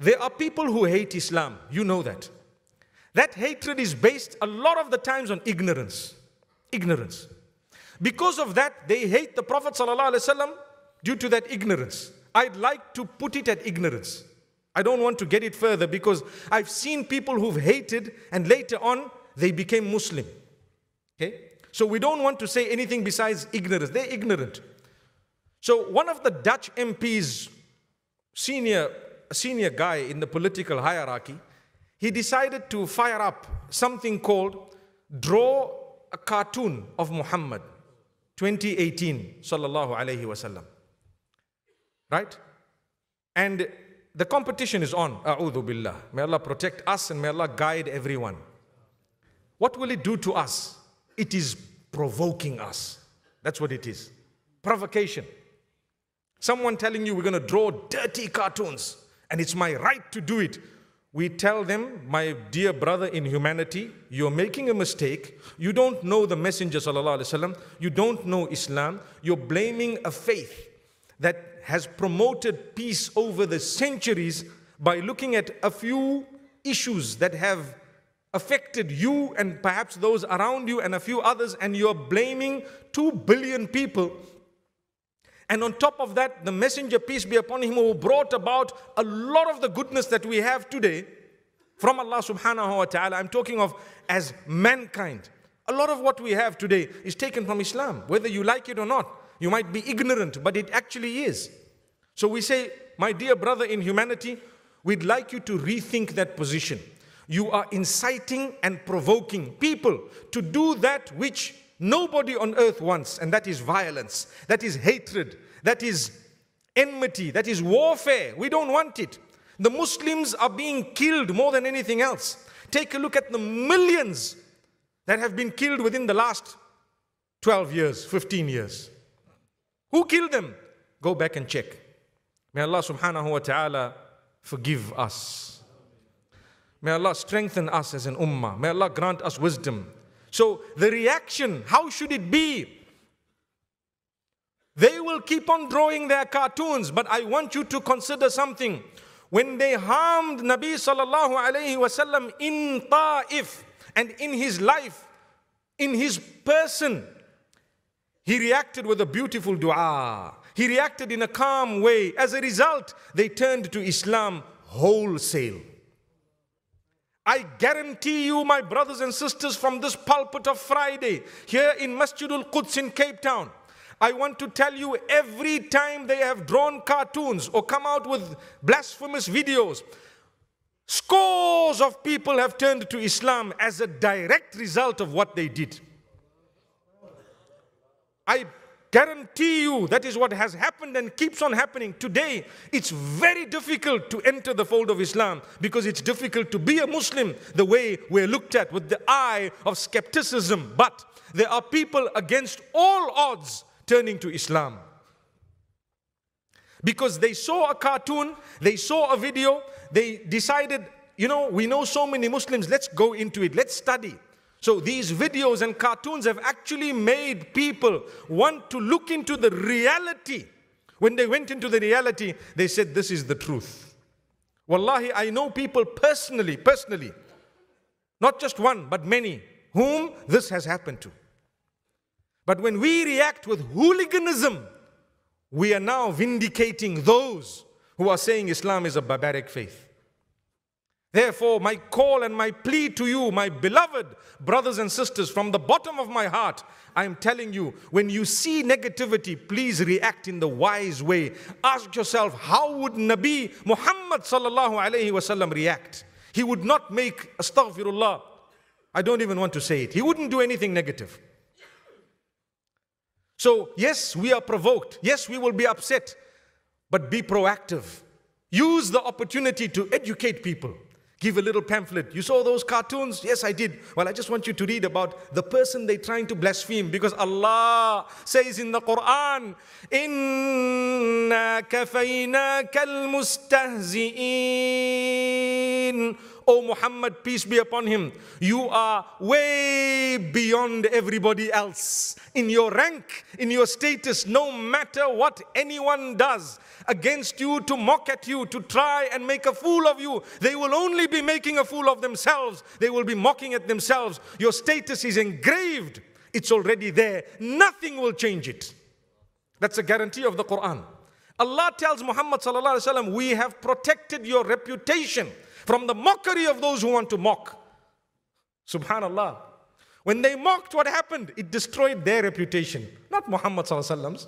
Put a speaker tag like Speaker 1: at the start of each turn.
Speaker 1: There are people who hate Islam. You know that. That hatred is based a lot of the times on ignorance. Ignorance. Because of that, they hate the Prophet ﷺ due to that ignorance. I'd like to put it at ignorance. I don't want to get it further because I've seen people who've hated and later on they became Muslim. Okay? So we don't want to say anything besides ignorance. They're ignorant. So one of the Dutch MPs, senior a senior guy in the political hierarchy, he decided to fire up something called Draw a Cartoon of Muhammad 2018, sallallahu Alaihi wasallam. Right? And the competition is on, a'udhu billah. May Allah protect us and may Allah guide everyone. What will it do to us? It is provoking us. That's what it is. Provocation. Someone telling you we're going to draw dirty cartoons and it's my right to do it. We tell them, my dear brother in humanity, you're making a mistake. You don't know the Messenger, وسلم, you don't know Islam. You're blaming a faith that has promoted peace over the centuries by looking at a few issues that have affected you and perhaps those around you and a few others, and you're blaming two billion people and on top of that, the messenger, peace be upon him, who brought about a lot of the goodness that we have today from Allah subhanahu wa ta'ala. I'm talking of as mankind. A lot of what we have today is taken from Islam, whether you like it or not. You might be ignorant, but it actually is. So we say, my dear brother in humanity, we'd like you to rethink that position. You are inciting and provoking people to do that which nobody on earth wants, and that is violence, that is hatred, that is enmity, that is warfare. We don't want it. The Muslims are being killed more than anything else. Take a look at the millions that have been killed within the last 12 years, 15 years. Who killed them? Go back and check. May Allah subhanahu wa ta'ala forgive us. May Allah strengthen us as an ummah. May Allah grant us wisdom. So the reaction, how should it be? They will keep on drawing their cartoons, but I want you to consider something. When they harmed Nabi sallallahu alayhi wasallam in Ta'if and in his life, in his person, he reacted with a beautiful dua. He reacted in a calm way. As a result, they turned to Islam wholesale. I guarantee you, my brothers and sisters, from this pulpit of Friday here in Masjidul Quds in Cape Town, I want to tell you every time they have drawn cartoons or come out with blasphemous videos, scores of people have turned to Islam as a direct result of what they did. I guarantee you that is what has happened and keeps on happening today. It's very difficult to enter the fold of Islam because it's difficult to be a Muslim the way we're looked at with the eye of skepticism. But there are people against all odds turning to Islam. Because they saw a cartoon, they saw a video, they decided, you know, we know so many Muslims, let's go into it, let's study. So these videos and cartoons have actually made people want to look into the reality. When they went into the reality, they said, This is the truth. Wallahi, I know people personally, personally, not just one, but many, whom this has happened to. But when we react with hooliganism, we are now vindicating those who are saying Islam is a barbaric faith. Therefore, my call and my plea to you, my beloved brothers and sisters, from the bottom of my heart, I am telling you, when you see negativity, please react in the wise way. Ask yourself, how would Nabi Muhammad sallallahu alayhi wasallam react? He would not make astaghfirullah. I don't even want to say it. He wouldn't do anything negative. So, yes, we are provoked. Yes, we will be upset. But be proactive. Use the opportunity to educate people give a little pamphlet. You saw those cartoons? Yes, I did. Well, I just want you to read about the person they're trying to blaspheme because Allah says in the Quran, Inna kafaynaka kal mustahzieen Amin. O Muhammad, peace be upon him, you are way beyond everybody else. In your rank, in your status, no matter what anyone does against you, to mock at you, to try and make a fool of you, they will only be making a fool of themselves. They will be mocking at themselves. Your status is engraved, it's already there. Nothing will change it. That's a guarantee of the Quran. Allah tells Muhammad, we have protected your reputation from the mockery of those who want to mock. Subhanallah. When they mocked, what happened? It destroyed their reputation, not Muhammad's.